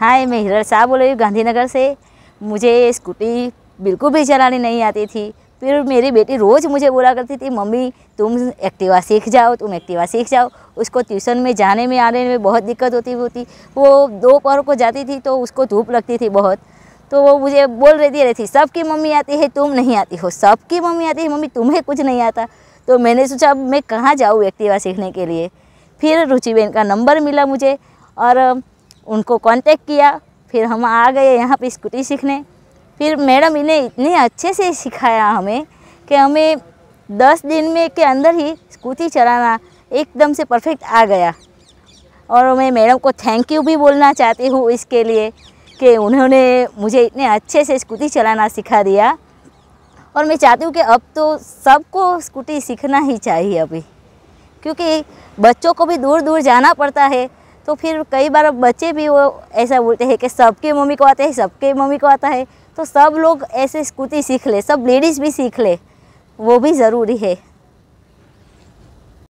हाय मैं हिरल शाह बोल रही हूँ गांधीनगर से मुझे स्कूटी बिल्कुल भी चलानी नहीं आती थी फिर मेरी बेटी रोज़ मुझे बोला करती थी मम्मी तुम एक्टिवा सीख जाओ तुम एक्टिवा सीख जाओ उसको ट्यूशन में जाने में आने में बहुत दिक्कत होती होती वो दो पर को जाती थी तो उसको धूप लगती थी बहुत तो वो मुझे बोल रही थी रही थी सबकी मम्मी आती है तुम नहीं आती हो सबकी मम्मी आती है मम्मी तुम्हें कुछ नहीं आता तो मैंने सोचा मैं कहाँ जाऊँ एक्टिवा सीखने के लिए फिर रुचिबेन का नंबर मिला मुझे और उनको कांटेक्ट किया फिर हम आ गए यहाँ पे स्कूटी सीखने फिर मैडम इन्हें इतने अच्छे से सिखाया हमें कि हमें दस दिन में के अंदर ही स्कूटी चलाना एकदम से परफेक्ट आ गया और मैं मैडम को थैंक यू भी बोलना चाहती हूँ इसके लिए कि उन्होंने मुझे इतने अच्छे से स्कूटी चलाना सिखा दिया और मैं चाहती हूँ कि अब तो सबको स्कूटी सीखना ही चाहिए अभी क्योंकि बच्चों को भी दूर दूर जाना पड़ता है तो फिर कई बार बच्चे भी वो ऐसा बोलते हैं कि सबके मम्मी को आता है सबके मम्मी को आता है तो सब लोग ऐसे स्कूटी सीख ले सब लेडीज़ भी सीख ले वो भी ज़रूरी है